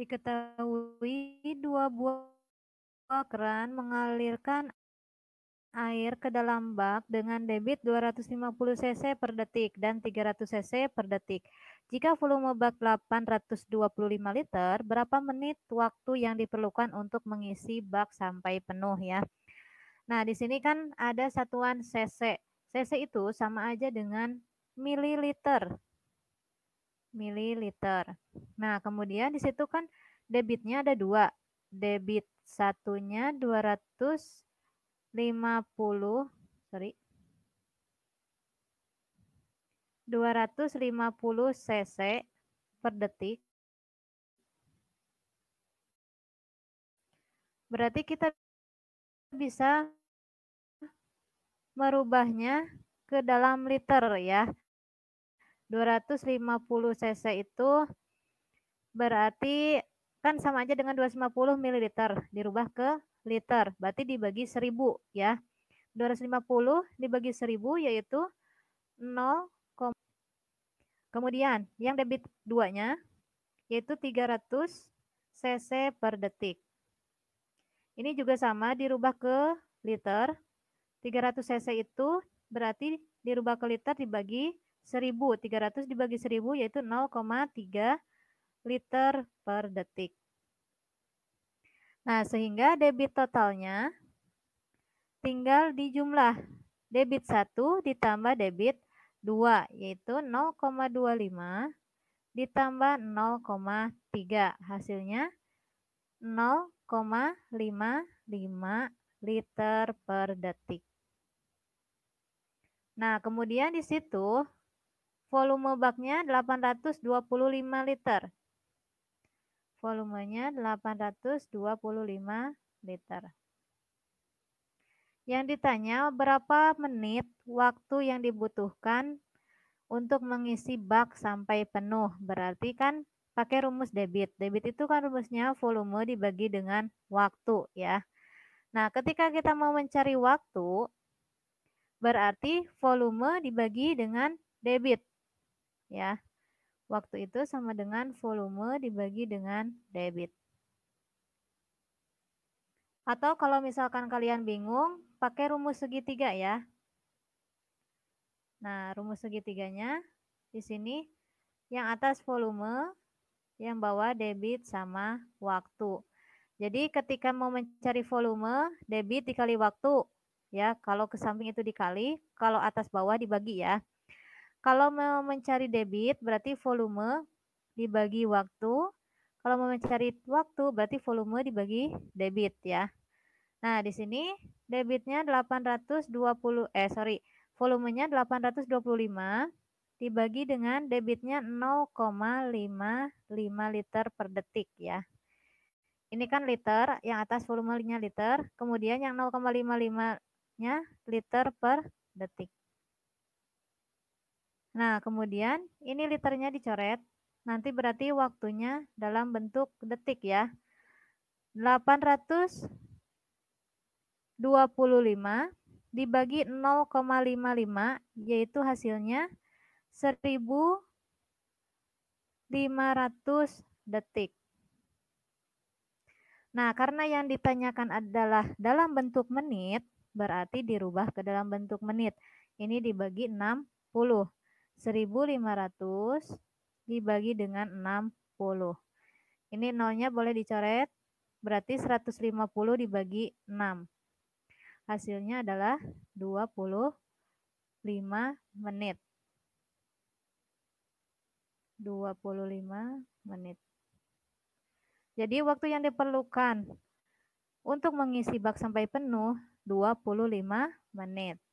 Diketahui dua buah keran mengalirkan air ke dalam bak dengan debit 250 cc per detik dan 300 cc per detik. Jika volume bak 825 liter, berapa menit waktu yang diperlukan untuk mengisi bak sampai penuh ya? Nah, di sini kan ada satuan cc. Cc itu sama aja dengan mililiter mililiter. Nah, kemudian di situ kan debitnya ada dua. Debit satunya 250, sorry, 250 cc per detik. Berarti kita bisa merubahnya ke dalam liter ya. 250 cc itu berarti kan sama aja dengan 250 ml dirubah ke liter berarti dibagi 1000 ya 250 dibagi 1000 yaitu 0, kemudian yang debit duanya yaitu 300 cc per detik ini juga sama dirubah ke liter 300 cc itu berarti dirubah ke liter dibagi 1000. 300 dibagi 1000 yaitu 0,3 liter per detik. Nah, sehingga debit totalnya tinggal di jumlah debit 1 ditambah debit 2 yaitu 0,25 ditambah 0,3. Hasilnya 0,55 liter per detik. Nah, kemudian di situ Volume baknya 825 liter. Volumenya 825 liter. Yang ditanya berapa menit waktu yang dibutuhkan untuk mengisi bak sampai penuh. Berarti kan pakai rumus debit. Debit itu kan rumusnya volume dibagi dengan waktu ya. Nah, ketika kita mau mencari waktu, berarti volume dibagi dengan debit ya. Waktu itu sama dengan volume dibagi dengan debit. Atau kalau misalkan kalian bingung, pakai rumus segitiga ya. Nah, rumus segitiganya di sini yang atas volume, yang bawah debit sama waktu. Jadi ketika mau mencari volume, debit dikali waktu ya. Kalau ke samping itu dikali, kalau atas bawah dibagi ya. Kalau mau mencari debit berarti volume dibagi waktu. Kalau mau mencari waktu berarti volume dibagi debit ya. Nah, di sini debitnya 820 eh sorry, volumenya 825 dibagi dengan debitnya 0,55 liter per detik ya. Ini kan liter, yang atas volumenya liter, kemudian yang 0,55-nya liter per detik. Nah, kemudian ini liternya dicoret. Nanti berarti waktunya dalam bentuk detik ya. 825 dibagi 0,55 yaitu hasilnya 1500 detik. Nah, karena yang ditanyakan adalah dalam bentuk menit, berarti dirubah ke dalam bentuk menit. Ini dibagi 60. 1500 dibagi dengan 60. Ini nolnya boleh dicoret, berarti 150 dibagi 6. Hasilnya adalah 25 menit. 25 menit. Jadi waktu yang diperlukan untuk mengisi bak sampai penuh 25 menit.